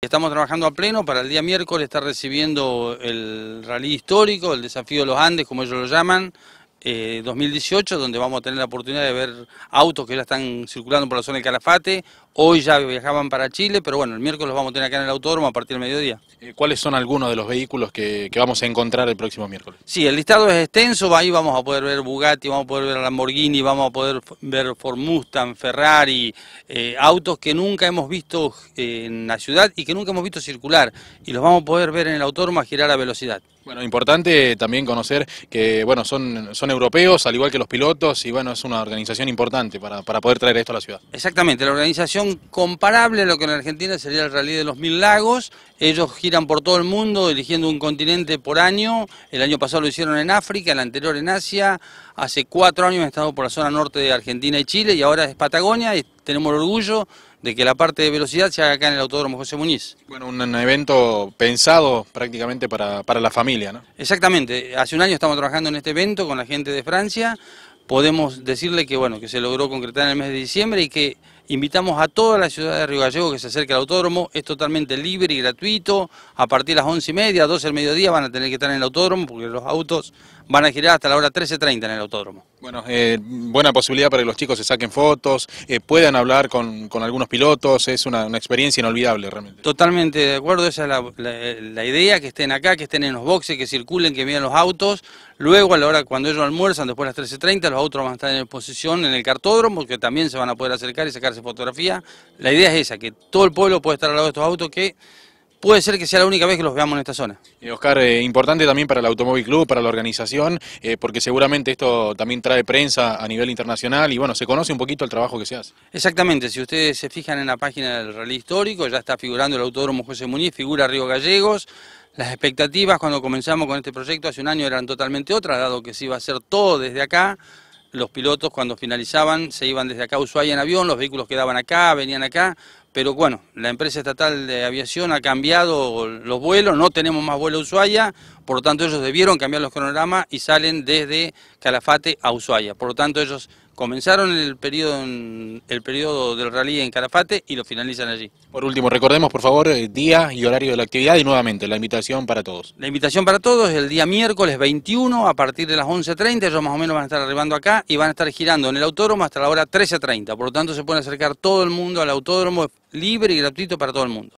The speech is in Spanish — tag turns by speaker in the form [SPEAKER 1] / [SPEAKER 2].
[SPEAKER 1] Estamos trabajando a pleno para el día miércoles estar recibiendo el rally histórico, el desafío de los Andes, como ellos lo llaman, 2018, eh, donde vamos a tener la oportunidad de ver autos que ya están circulando por la zona de Calafate. Hoy ya viajaban para Chile, pero bueno, el miércoles los vamos a tener acá en el autódromo a partir del mediodía. Eh, ¿Cuáles son algunos de los vehículos que, vamos a encontrar el próximo miércoles? Sí, el listado es extenso, ahí vamos a poder ver Bugatti, vamos a poder ver Lamborghini, vamos a poder ver Ford Ferrari, eh, autos que nunca hemos visto en la ciudad y que nunca hemos visto circular, y los vamos a poder ver en el autódromo a girar a velocidad. Bueno, importante también
[SPEAKER 2] conocer que bueno, son, son europeos, al igual que los pilotos, y bueno, es una organización importante para, poder traer esto a la ciudad.
[SPEAKER 1] Exactamente, la organización comparable a lo que en Argentina sería el Rally de los Mil Lagos. Ellos giran por todo el mundo, eligiendo un continente por año. El año pasado lo hicieron en África, el anterior en Asia. Hace cuatro años han estado por la zona norte de Argentina y Chile, y ahora es Patagonia, y tenemos el orgullo de que la parte de velocidad se haga acá en el Autódromo José Muñiz. Bueno, un evento pensado prácticamente para, la familia, ¿no? Exactamente. Hace un año estamos trabajando en este evento con la gente de Francia. Podemos decirle que, bueno, que se logró concretar en el mes de diciembre y que Invitamos a toda la ciudad de Río Gallego que se acerque al autódromo, es totalmente libre y gratuito, a partir de las 11 y media, 12 del mediodía van a tener que estar en el autódromo porque los autos van a girar hasta la hora 13.30 en el autódromo. Bueno, eh, buena posibilidad para que los chicos se saquen
[SPEAKER 2] fotos, eh, puedan hablar con, algunos pilotos, es una, experiencia inolvidable realmente.
[SPEAKER 1] Totalmente de acuerdo, esa es la, idea, que estén acá, que estén en los boxes, que circulen, que vean los autos. Luego, a la hora cuando ellos almuerzan, después de las 13.30, los autos van a estar en exposición en el cartódromo, que también se van a poder acercar y sacarse fotografía. La idea es esa, que todo el pueblo puede estar al lado de estos autos que puede ser que sea la única vez que los veamos en esta zona. Oscar, eh, importante también para el Automóvil Club, para la
[SPEAKER 2] organización, eh, porque seguramente esto también trae prensa a nivel internacional y bueno, se conoce un poquito
[SPEAKER 1] el trabajo que se hace. Exactamente, si ustedes se fijan en la página del Rally Histórico, ya está figurando el Autódromo José Muñiz, figura Río Gallegos. Las expectativas cuando comenzamos con este proyecto hace un año eran totalmente otras, dado que se iba a hacer todo desde acá. Los pilotos cuando finalizaban se iban desde acá a Ushuaia en avión, los vehículos quedaban acá, venían acá, pero bueno, la empresa estatal de aviación ha cambiado los vuelos, no tenemos más vuelo a Ushuaia, por lo tanto ellos debieron cambiar los cronogramas y salen desde Calafate a Ushuaia. Por lo tanto ellos comenzaron el periodo, el del rally en Calafate y lo finalizan allí.
[SPEAKER 2] Por último, recordemos por favor el eh, día y horario de la actividad y nuevamente la invitación para todos.
[SPEAKER 1] La invitación para todos es el día miércoles 21 a partir de las 11.30, ellos más o menos van a estar arribando acá y van a estar girando en el autódromo hasta la hora 13.30, por lo tanto se puede acercar todo el mundo al autódromo, libre y gratuito para todo el mundo.